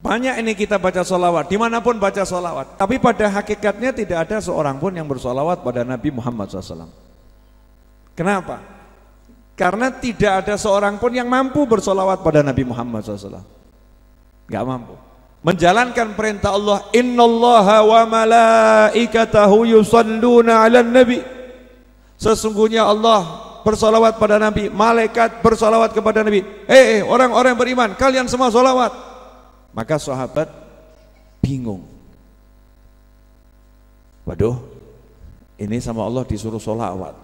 Banyak ini kita baca sholawat, dimanapun baca sholawat. Tapi pada hakikatnya tidak ada seorang pun yang bersolawat pada Nabi Muhammad SAW. Kenapa? Karena tidak ada seorang pun yang mampu bersolawat pada Nabi Muhammad SAW. Gak mampu. Menjalankan perintah Allah, Inna Allah wa malaikatahu yusalluna ala nabi. Sesungguhnya Allah bersolawat pada Nabi, malaikat bersolawat kepada Nabi. Eh, hey, eh, orang-orang beriman, kalian semua solawat. Maka sahabat bingung. Waduh, ini sama Allah disuruh sholawat.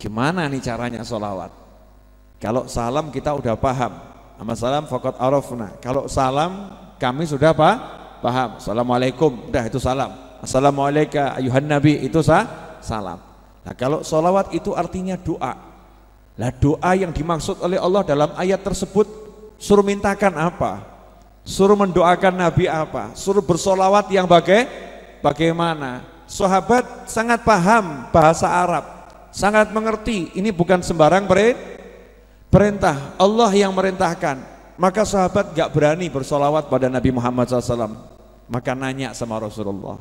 Gimana nih caranya sholawat? Kalau salam kita udah paham. Sama salam fakot arafna. Kalau salam kami sudah apa? Paham. Assalamualaikum. Udah itu salam. Assalamualaikum ayuhan nabi. Itu sah? salam. Nah kalau sholawat itu artinya doa. Lah doa yang dimaksud oleh Allah dalam ayat tersebut suruh mintakan apa? Suruh mendoakan Nabi apa? Suruh bersolawat yang bagai bagaimana? Sahabat sangat paham bahasa Arab, sangat mengerti. Ini bukan sembarang perintah. Allah yang merintahkan. Maka sahabat gak berani bersolawat pada Nabi Muhammad SAW. Maka nanya sama Rasulullah.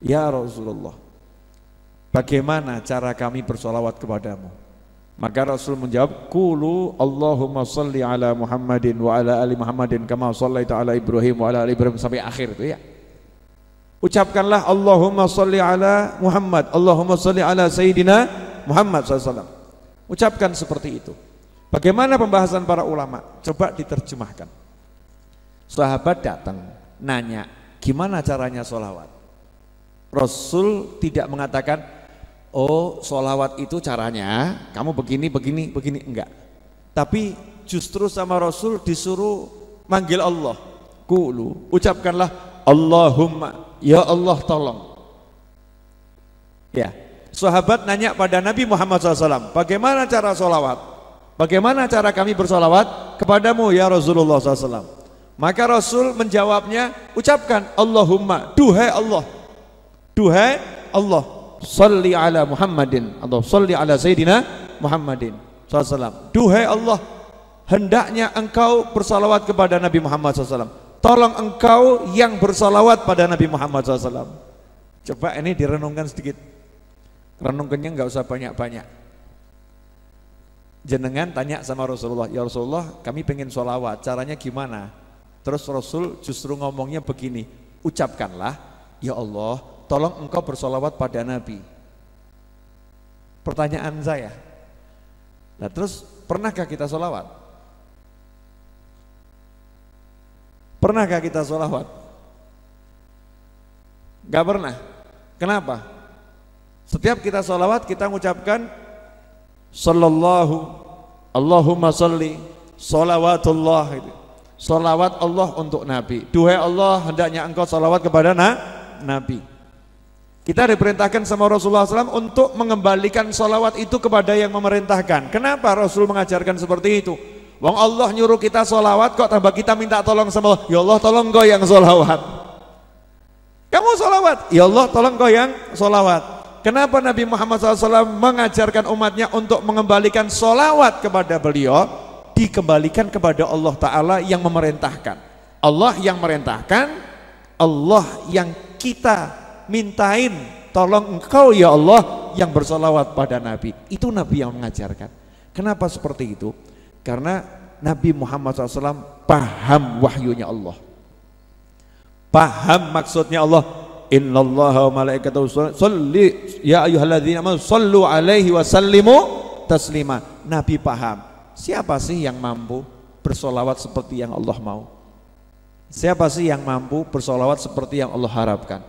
Ya Rasulullah, bagaimana cara kami bersolawat kepadamu? Maka Rasul menjawab, "Qulu Allahumma salli ala Muhammadin wa ala ali Muhammadin kama shallaita ala Ibrahim wa ala ali Ibrahim" sampai akhir itu ya. Ucapkanlah Allahumma salli ala Muhammad, Allahumma salli ala Sayidina Muhammad sallallahu alaihi wasallam. Ucapkan seperti itu Bagaimana pembahasan para ulama? Coba diterjemahkan Sahabat datang, nanya Gimana caranya sholawat? Rasul tidak mengatakan oh sholawat itu caranya kamu begini begini begini enggak tapi justru sama Rasul disuruh manggil Allah kulu ucapkanlah Allahumma ya Allah tolong ya sahabat nanya pada Nabi Muhammad SAW bagaimana cara sholawat bagaimana cara kami bersolawat kepadamu ya Rasulullah SAW maka Rasul menjawabnya ucapkan Allahumma duhai Allah duhai Allah salli ala Muhammadin atau salli ala Sayyidina Muhammadin SAW duhai Allah hendaknya engkau bersalawat kepada Nabi Muhammad SAW tolong engkau yang bersalawat pada Nabi Muhammad SAW coba ini direnungkan sedikit renungkannya nggak usah banyak-banyak jenengan tanya sama Rasulullah ya Rasulullah kami pengen salawat caranya gimana terus Rasul justru ngomongnya begini ucapkanlah ya Allah tolong engkau bersolawat pada Nabi. Pertanyaan saya, nah terus pernahkah kita solawat? Pernahkah kita solawat? Gak pernah. Kenapa? Setiap kita solawat kita mengucapkan Sallallahu Allahumma salli Salawatullah itu. Salawat Allah untuk Nabi Duhai Allah hendaknya engkau salawat kepada na Nabi kita diperintahkan sama Rasulullah SAW untuk mengembalikan sholawat itu kepada yang memerintahkan. Kenapa Rasul mengajarkan seperti itu? Wong Allah nyuruh kita sholawat kok tambah kita minta tolong sama Allah. Ya Allah tolong kau yang solawat. Kamu sholawat? Ya Allah tolong kau yang solawat. Kenapa Nabi Muhammad SAW mengajarkan umatnya untuk mengembalikan sholawat kepada beliau? Dikembalikan kepada Allah Ta'ala yang memerintahkan. Allah yang merintahkan, Allah yang kita mintain tolong engkau ya Allah yang bersolawat pada Nabi. Itu Nabi yang mengajarkan. Kenapa seperti itu? Karena Nabi Muhammad SAW paham wahyunya Allah. Paham maksudnya Allah. Inna Allah wa malaikatahu salli ya ayyuhalladzina amanu sallu alaihi wa sallimu taslima. Nabi paham. Siapa sih yang mampu bersolawat seperti yang Allah mau? Siapa sih yang mampu bersolawat seperti yang Allah harapkan?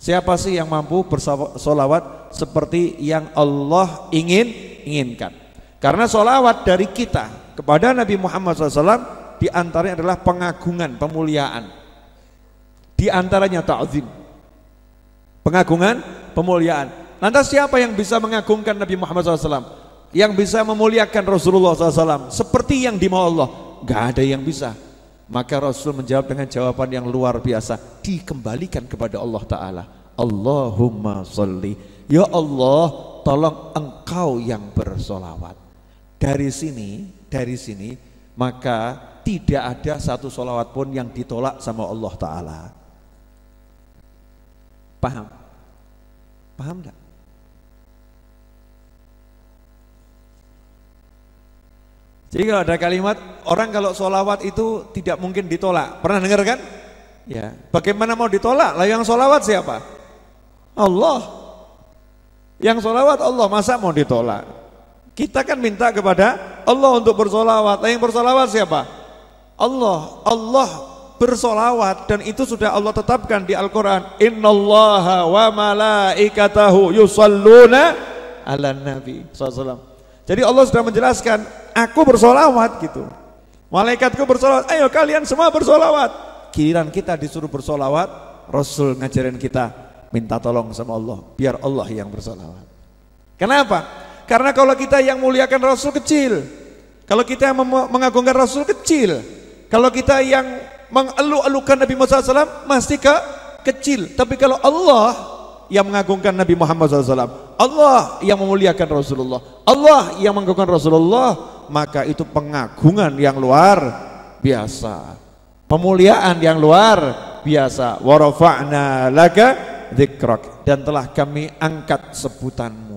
Siapa sih yang mampu bersolawat seperti yang Allah ingin inginkan? Karena solawat dari kita kepada Nabi Muhammad SAW diantaranya adalah pengagungan, pemuliaan. Di antaranya ta'zim. Pengagungan, pemuliaan. Lantas siapa yang bisa mengagungkan Nabi Muhammad SAW? Yang bisa memuliakan Rasulullah SAW? Seperti yang dimau Allah? Gak ada yang bisa. Maka Rasul menjawab dengan jawaban yang luar biasa, dikembalikan kepada Allah Ta'ala. Allahumma salli. Ya Allah, tolong engkau yang bersolawat. Dari sini, dari sini, maka tidak ada satu solawat pun yang ditolak sama Allah Ta'ala. Paham? Paham enggak? Jadi iya, kalau ada kalimat orang kalau solawat itu tidak mungkin ditolak. Pernah dengar kan? Ya. Bagaimana mau ditolak? Lah yang solawat siapa? Allah. Yang solawat Allah masa mau ditolak? Kita kan minta kepada Allah untuk bersolawat. Lah yang bersolawat siapa? Allah. Allah bersolawat dan itu sudah Allah tetapkan di Al-Quran. Allah wa malaikatahu yusalluna ala nabi. Jadi Allah sudah menjelaskan aku bersolawat gitu. Malaikatku bersolawat, ayo kalian semua bersolawat. Giliran kita disuruh bersolawat, Rasul ngajarin kita minta tolong sama Allah, biar Allah yang bersolawat. Kenapa? Karena kalau kita yang muliakan Rasul kecil, kalau kita yang mengagungkan Rasul kecil, kalau kita yang mengeluh-elukan Nabi Muhammad SAW masih ke kecil. Tapi kalau Allah yang mengagungkan Nabi Muhammad SAW, Allah yang memuliakan Rasulullah, Allah yang mengagungkan Rasulullah, maka itu pengagungan yang luar biasa pemuliaan yang luar biasa warafa'na laga dan telah kami angkat sebutanmu